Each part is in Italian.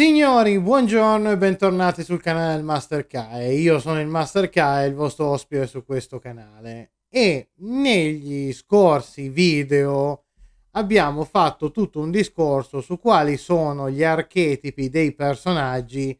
Signori, buongiorno e bentornati sul canale del Master Kai. Io sono il Master Kai, il vostro ospite su questo canale. E negli scorsi video abbiamo fatto tutto un discorso su quali sono gli archetipi dei personaggi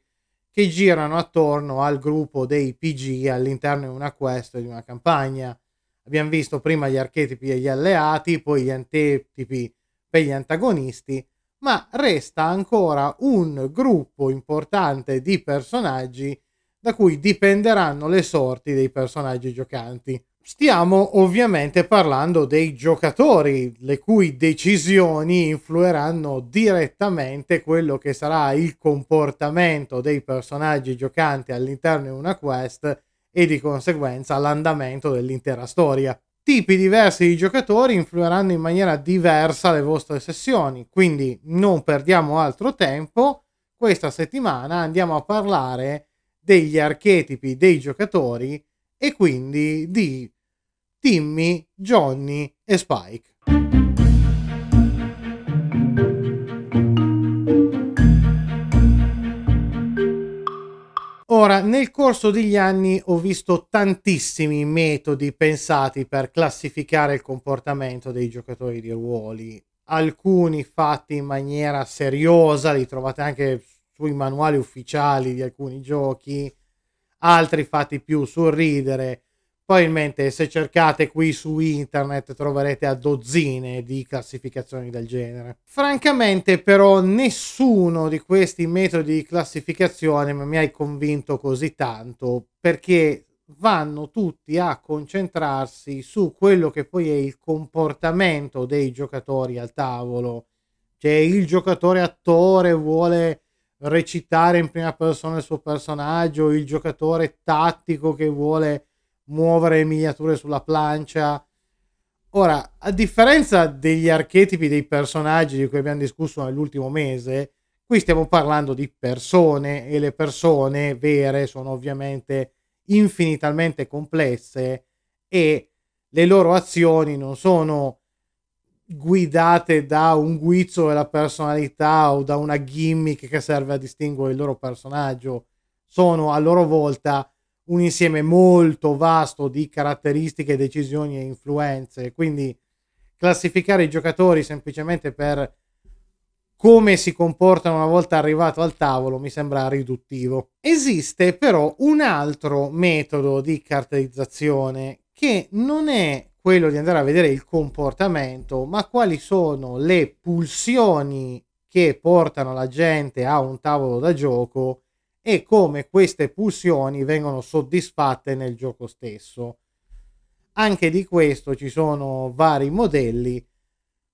che girano attorno al gruppo dei PG all'interno di una quest o di una campagna. Abbiamo visto prima gli archetipi degli alleati, poi gli antetipi per gli antagonisti ma resta ancora un gruppo importante di personaggi da cui dipenderanno le sorti dei personaggi giocanti. Stiamo ovviamente parlando dei giocatori, le cui decisioni influiranno direttamente quello che sarà il comportamento dei personaggi giocanti all'interno di una quest e di conseguenza l'andamento dell'intera storia tipi diversi di giocatori influiranno in maniera diversa le vostre sessioni, quindi non perdiamo altro tempo. Questa settimana andiamo a parlare degli archetipi dei giocatori e quindi di Timmy, Johnny e Spike. Ora, nel corso degli anni ho visto tantissimi metodi pensati per classificare il comportamento dei giocatori di ruoli, alcuni fatti in maniera seriosa, li trovate anche sui manuali ufficiali di alcuni giochi, altri fatti più sul ridere, Probabilmente se cercate qui su internet troverete a dozzine di classificazioni del genere. Francamente però nessuno di questi metodi di classificazione mi hai convinto così tanto perché vanno tutti a concentrarsi su quello che poi è il comportamento dei giocatori al tavolo. Cioè il giocatore attore vuole recitare in prima persona il suo personaggio, il giocatore tattico che vuole muovere miniature sulla plancia. Ora, a differenza degli archetipi dei personaggi di cui abbiamo discusso nell'ultimo mese, qui stiamo parlando di persone e le persone vere sono ovviamente infinitamente complesse e le loro azioni non sono guidate da un guizzo della personalità o da una gimmick che serve a distinguere il loro personaggio, sono a loro volta un insieme molto vasto di caratteristiche, decisioni e influenze. Quindi classificare i giocatori semplicemente per come si comportano una volta arrivato al tavolo mi sembra riduttivo. Esiste però un altro metodo di caratterizzazione che non è quello di andare a vedere il comportamento, ma quali sono le pulsioni che portano la gente a un tavolo da gioco e come queste pulsioni vengono soddisfatte nel gioco stesso. Anche di questo ci sono vari modelli.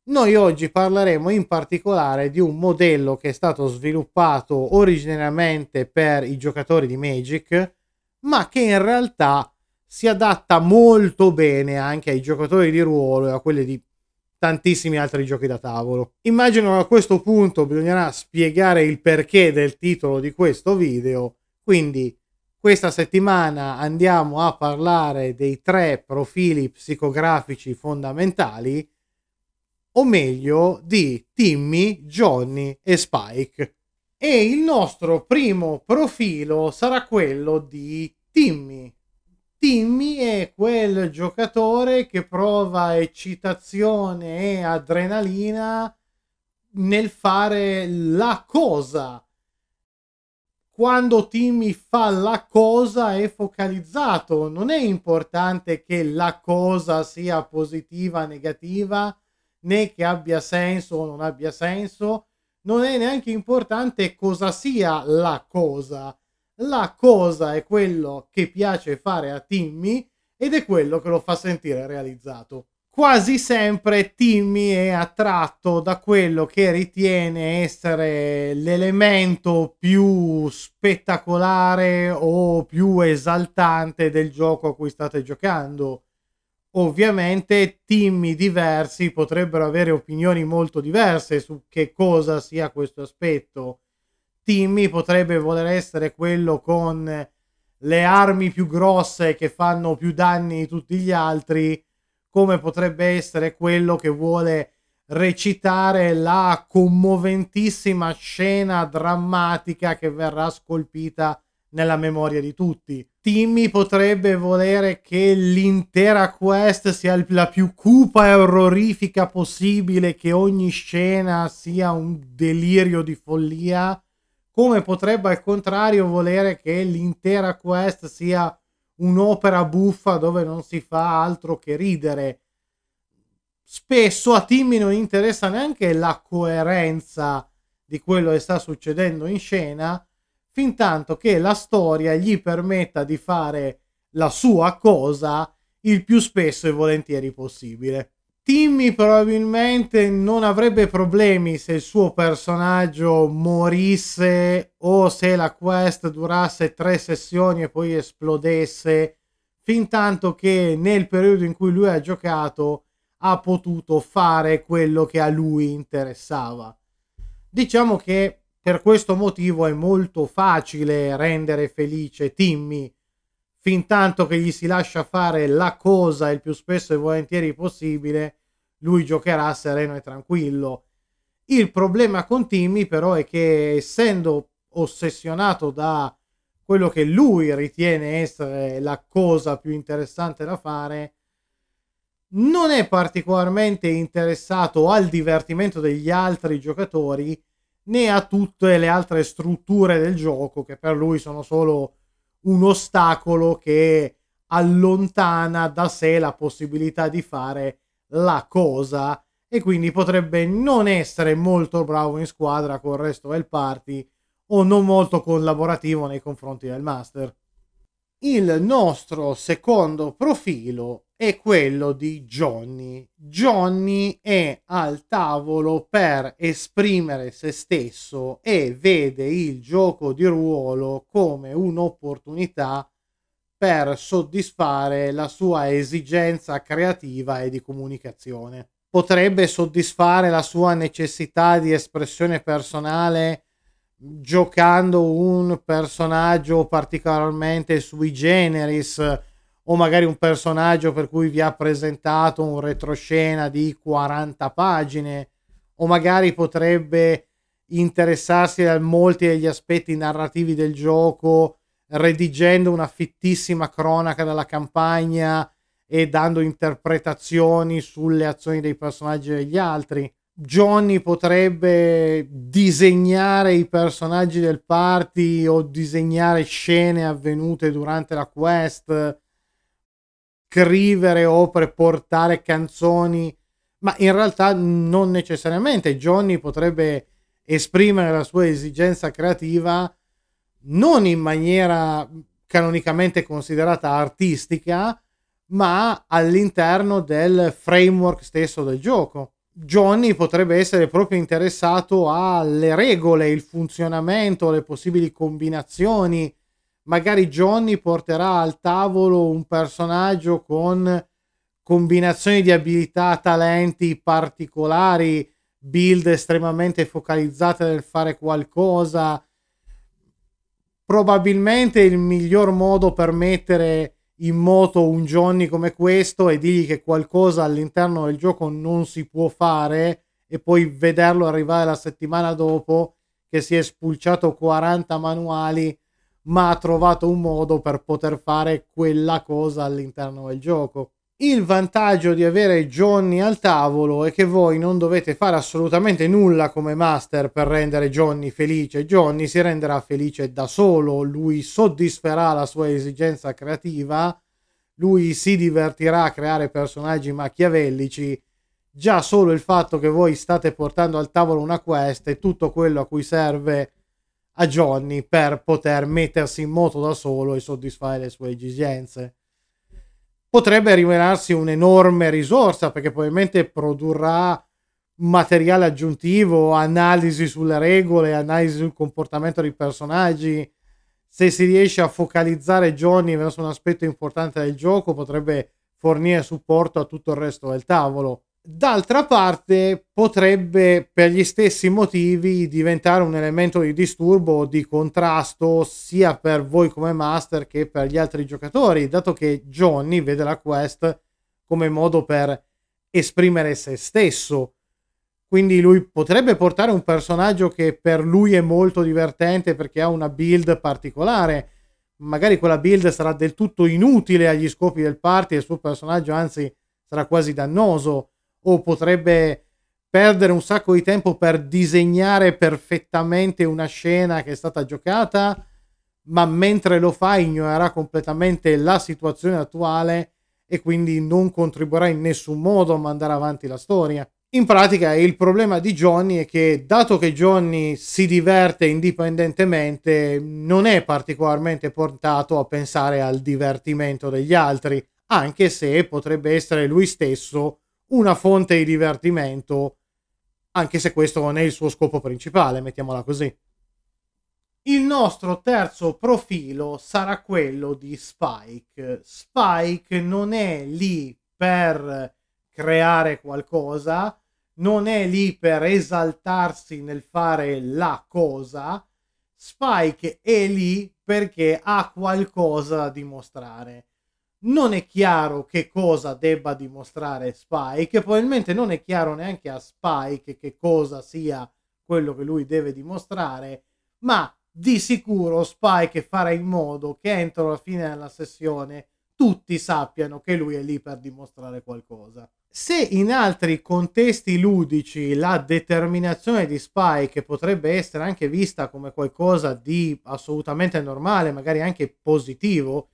Noi oggi parleremo in particolare di un modello che è stato sviluppato originariamente per i giocatori di Magic, ma che in realtà si adatta molto bene anche ai giocatori di ruolo e a quelli di tantissimi altri giochi da tavolo. Immagino a questo punto bisognerà spiegare il perché del titolo di questo video, quindi questa settimana andiamo a parlare dei tre profili psicografici fondamentali, o meglio di Timmy, Johnny e Spike. E il nostro primo profilo sarà quello di Timmy. Timmy è quel giocatore che prova eccitazione e adrenalina nel fare la cosa. Quando Timmy fa la cosa è focalizzato, non è importante che la cosa sia positiva, o negativa, né che abbia senso o non abbia senso, non è neanche importante cosa sia la cosa la cosa è quello che piace fare a Timmy ed è quello che lo fa sentire realizzato. Quasi sempre Timmy è attratto da quello che ritiene essere l'elemento più spettacolare o più esaltante del gioco a cui state giocando. Ovviamente Timmy diversi potrebbero avere opinioni molto diverse su che cosa sia questo aspetto Timmy potrebbe voler essere quello con le armi più grosse che fanno più danni di tutti gli altri, come potrebbe essere quello che vuole recitare la commoventissima scena drammatica che verrà scolpita nella memoria di tutti. Timmy potrebbe volere che l'intera quest sia la più cupa e orrorifica possibile, che ogni scena sia un delirio di follia come potrebbe al contrario volere che l'intera quest sia un'opera buffa dove non si fa altro che ridere. Spesso a Timmy non interessa neanche la coerenza di quello che sta succedendo in scena, fin tanto che la storia gli permetta di fare la sua cosa il più spesso e volentieri possibile. Timmy probabilmente non avrebbe problemi se il suo personaggio morisse o se la quest durasse tre sessioni e poi esplodesse, fin tanto che nel periodo in cui lui ha giocato ha potuto fare quello che a lui interessava. Diciamo che per questo motivo è molto facile rendere felice Timmy fin tanto che gli si lascia fare la cosa il più spesso e volentieri possibile, lui giocherà sereno e tranquillo. Il problema con Timmy però è che essendo ossessionato da quello che lui ritiene essere la cosa più interessante da fare, non è particolarmente interessato al divertimento degli altri giocatori né a tutte le altre strutture del gioco che per lui sono solo un ostacolo che allontana da sé la possibilità di fare la cosa e quindi potrebbe non essere molto bravo in squadra con il resto del party o non molto collaborativo nei confronti del master. Il nostro secondo profilo è quello di Johnny. Johnny è al tavolo per esprimere se stesso e vede il gioco di ruolo come un'opportunità per soddisfare la sua esigenza creativa e di comunicazione. Potrebbe soddisfare la sua necessità di espressione personale giocando un personaggio particolarmente sui generis o magari un personaggio per cui vi ha presentato un retroscena di 40 pagine o magari potrebbe interessarsi a molti degli aspetti narrativi del gioco redigendo una fittissima cronaca della campagna e dando interpretazioni sulle azioni dei personaggi e degli altri. Johnny potrebbe disegnare i personaggi del party o disegnare scene avvenute durante la quest scrivere opere, portare canzoni, ma in realtà non necessariamente. Johnny potrebbe esprimere la sua esigenza creativa non in maniera canonicamente considerata artistica, ma all'interno del framework stesso del gioco. Johnny potrebbe essere proprio interessato alle regole, il funzionamento, le possibili combinazioni, magari Johnny porterà al tavolo un personaggio con combinazioni di abilità, talenti particolari, build estremamente focalizzate nel fare qualcosa. Probabilmente il miglior modo per mettere in moto un Johnny come questo e dirgli che qualcosa all'interno del gioco non si può fare e poi vederlo arrivare la settimana dopo che si è spulciato 40 manuali ma ha trovato un modo per poter fare quella cosa all'interno del gioco. Il vantaggio di avere Johnny al tavolo è che voi non dovete fare assolutamente nulla come master per rendere Johnny felice. Johnny si renderà felice da solo, lui soddisferà la sua esigenza creativa, lui si divertirà a creare personaggi machiavellici. Già solo il fatto che voi state portando al tavolo una quest e tutto quello a cui serve a Johnny per poter mettersi in moto da solo e soddisfare le sue esigenze. Potrebbe rivelarsi un'enorme risorsa perché probabilmente produrrà materiale aggiuntivo, analisi sulle regole, analisi sul comportamento dei personaggi. Se si riesce a focalizzare Johnny verso un aspetto importante del gioco, potrebbe fornire supporto a tutto il resto del tavolo. D'altra parte potrebbe per gli stessi motivi diventare un elemento di disturbo o di contrasto sia per voi come master che per gli altri giocatori, dato che Johnny vede la quest come modo per esprimere se stesso. Quindi lui potrebbe portare un personaggio che per lui è molto divertente perché ha una build particolare. Magari quella build sarà del tutto inutile agli scopi del party e il suo personaggio anzi sarà quasi dannoso o potrebbe perdere un sacco di tempo per disegnare perfettamente una scena che è stata giocata, ma mentre lo fa ignorerà completamente la situazione attuale e quindi non contribuirà in nessun modo a mandare avanti la storia. In pratica il problema di Johnny è che dato che Johnny si diverte indipendentemente, non è particolarmente portato a pensare al divertimento degli altri, anche se potrebbe essere lui stesso una fonte di divertimento, anche se questo non è il suo scopo principale, mettiamola così. Il nostro terzo profilo sarà quello di Spike. Spike non è lì per creare qualcosa, non è lì per esaltarsi nel fare la cosa. Spike è lì perché ha qualcosa da dimostrare non è chiaro che cosa debba dimostrare Spike, probabilmente non è chiaro neanche a Spike che cosa sia quello che lui deve dimostrare, ma di sicuro Spike farà in modo che entro la fine della sessione tutti sappiano che lui è lì per dimostrare qualcosa. Se in altri contesti ludici la determinazione di Spike potrebbe essere anche vista come qualcosa di assolutamente normale, magari anche positivo,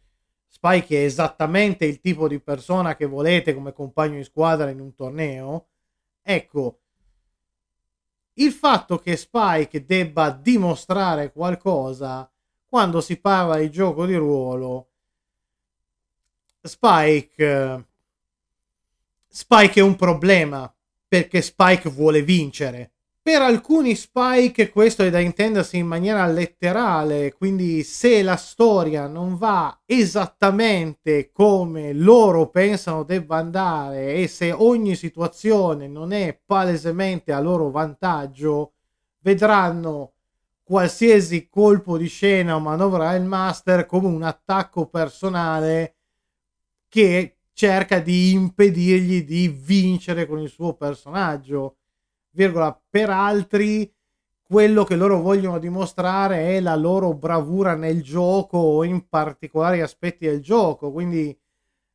Spike è esattamente il tipo di persona che volete come compagno di squadra in un torneo. Ecco, il fatto che Spike debba dimostrare qualcosa quando si parla di gioco di ruolo, Spike, Spike è un problema perché Spike vuole vincere per alcuni Spike questo è da intendersi in maniera letterale, quindi se la storia non va esattamente come loro pensano debba andare e se ogni situazione non è palesemente a loro vantaggio, vedranno qualsiasi colpo di scena o manovra del master come un attacco personale che cerca di impedirgli di vincere con il suo personaggio virgola, per altri quello che loro vogliono dimostrare è la loro bravura nel gioco o in particolari aspetti del gioco. Quindi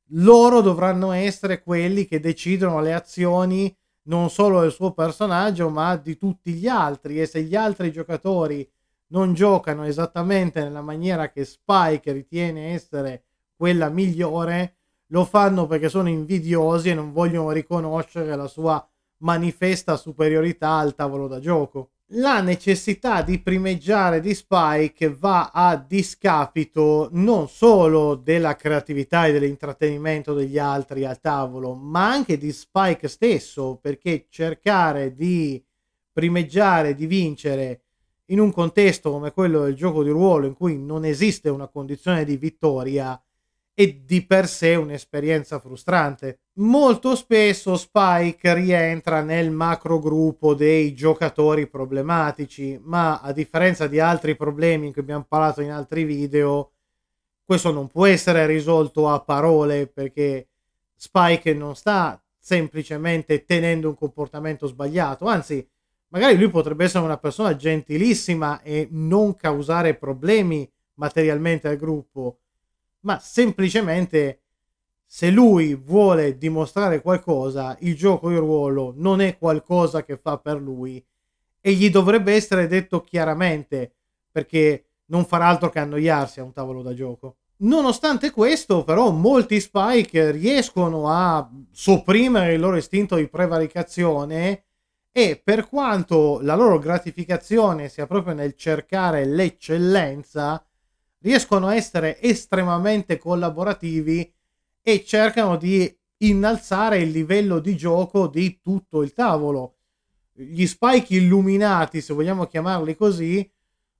loro dovranno essere quelli che decidono le azioni non solo del suo personaggio ma di tutti gli altri e se gli altri giocatori non giocano esattamente nella maniera che Spike ritiene essere quella migliore lo fanno perché sono invidiosi e non vogliono riconoscere la sua manifesta superiorità al tavolo da gioco. La necessità di primeggiare di Spike va a discapito non solo della creatività e dell'intrattenimento degli altri al tavolo, ma anche di Spike stesso, perché cercare di primeggiare, di vincere in un contesto come quello del gioco di ruolo in cui non esiste una condizione di vittoria è di per sé un'esperienza frustrante. Molto spesso Spike rientra nel macro gruppo dei giocatori problematici, ma a differenza di altri problemi in cui abbiamo parlato in altri video, questo non può essere risolto a parole perché Spike non sta semplicemente tenendo un comportamento sbagliato, anzi, magari lui potrebbe essere una persona gentilissima e non causare problemi materialmente al gruppo, ma semplicemente se lui vuole dimostrare qualcosa, il gioco di ruolo non è qualcosa che fa per lui e gli dovrebbe essere detto chiaramente perché non farà altro che annoiarsi a un tavolo da gioco. Nonostante questo, però, molti Spike riescono a sopprimere il loro istinto di prevaricazione e per quanto la loro gratificazione sia proprio nel cercare l'eccellenza, riescono a essere estremamente collaborativi e cercano di innalzare il livello di gioco di tutto il tavolo. Gli spike illuminati, se vogliamo chiamarli così,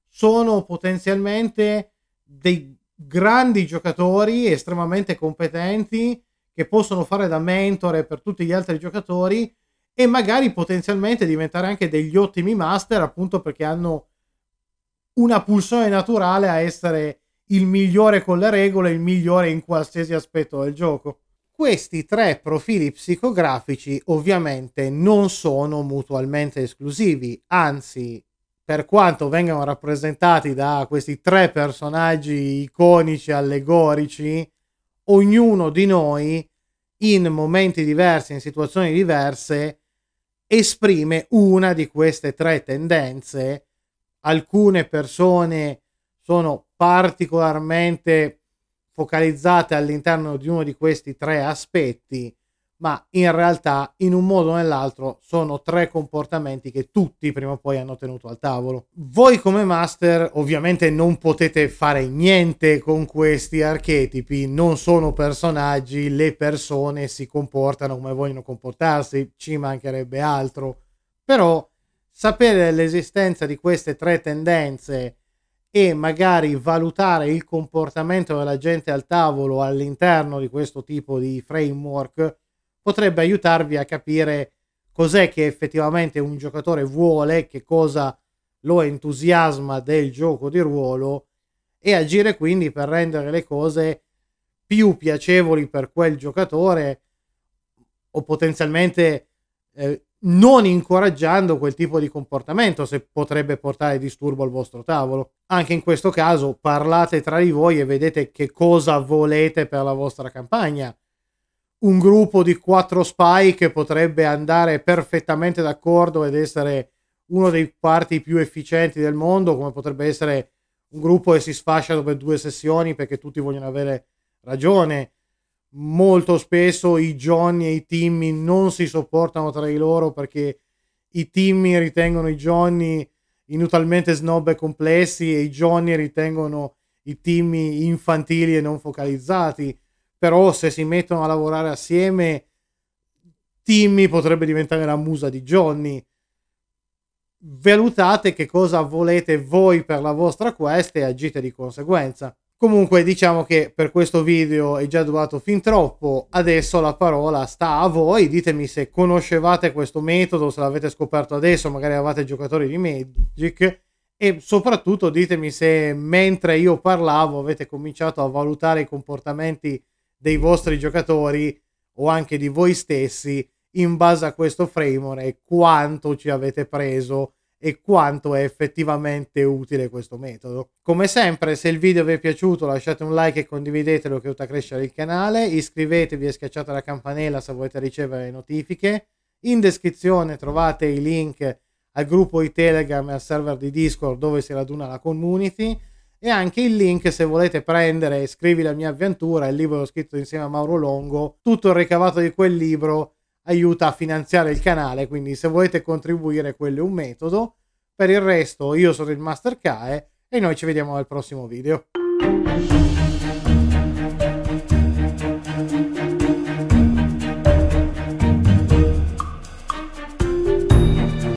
sono potenzialmente dei grandi giocatori estremamente competenti che possono fare da mentore per tutti gli altri giocatori e magari potenzialmente diventare anche degli ottimi master appunto perché hanno una pulsione naturale a essere il migliore con le regole, il migliore in qualsiasi aspetto del gioco. Questi tre profili psicografici ovviamente non sono mutualmente esclusivi, anzi, per quanto vengano rappresentati da questi tre personaggi iconici, allegorici, ognuno di noi in momenti diversi, in situazioni diverse, esprime una di queste tre tendenze alcune persone sono particolarmente focalizzate all'interno di uno di questi tre aspetti, ma in realtà in un modo o nell'altro sono tre comportamenti che tutti prima o poi hanno tenuto al tavolo. Voi come master ovviamente non potete fare niente con questi archetipi, non sono personaggi, le persone si comportano come vogliono comportarsi, ci mancherebbe altro, però sapere l'esistenza di queste tre tendenze e magari valutare il comportamento della gente al tavolo all'interno di questo tipo di framework potrebbe aiutarvi a capire cos'è che effettivamente un giocatore vuole, che cosa lo entusiasma del gioco di ruolo e agire quindi per rendere le cose più piacevoli per quel giocatore o potenzialmente eh, non incoraggiando quel tipo di comportamento se potrebbe portare disturbo al vostro tavolo. Anche in questo caso parlate tra di voi e vedete che cosa volete per la vostra campagna. Un gruppo di quattro spy che potrebbe andare perfettamente d'accordo ed essere uno dei quarti più efficienti del mondo, come potrebbe essere un gruppo che si sfascia dopo due sessioni perché tutti vogliono avere ragione molto spesso i Johnny e i Timmy non si sopportano tra di loro perché i Timmy ritengono i Johnny inutilmente snob e complessi e i Johnny ritengono i Timmy infantili e non focalizzati. Però se si mettono a lavorare assieme, Timmy potrebbe diventare la musa di Johnny. Valutate che cosa volete voi per la vostra quest e agite di conseguenza. Comunque diciamo che per questo video è già durato fin troppo, adesso la parola sta a voi, ditemi se conoscevate questo metodo, se l'avete scoperto adesso, magari eravate giocatori di Magic e soprattutto ditemi se mentre io parlavo avete cominciato a valutare i comportamenti dei vostri giocatori o anche di voi stessi in base a questo framework e quanto ci avete preso e quanto è effettivamente utile questo metodo. Come sempre, se il video vi è piaciuto lasciate un like e condividetelo che aiuta a crescere il canale, iscrivetevi e schiacciate la campanella se volete ricevere notifiche. In descrizione trovate i link al gruppo di Telegram e al server di Discord dove si raduna la community e anche il link se volete prendere Scrivi la mia avventura, il libro scritto insieme a Mauro Longo, tutto il ricavato di quel libro aiuta a finanziare il canale, quindi se volete contribuire quello è un metodo. Per il resto io sono il Master Kae e noi ci vediamo al prossimo video.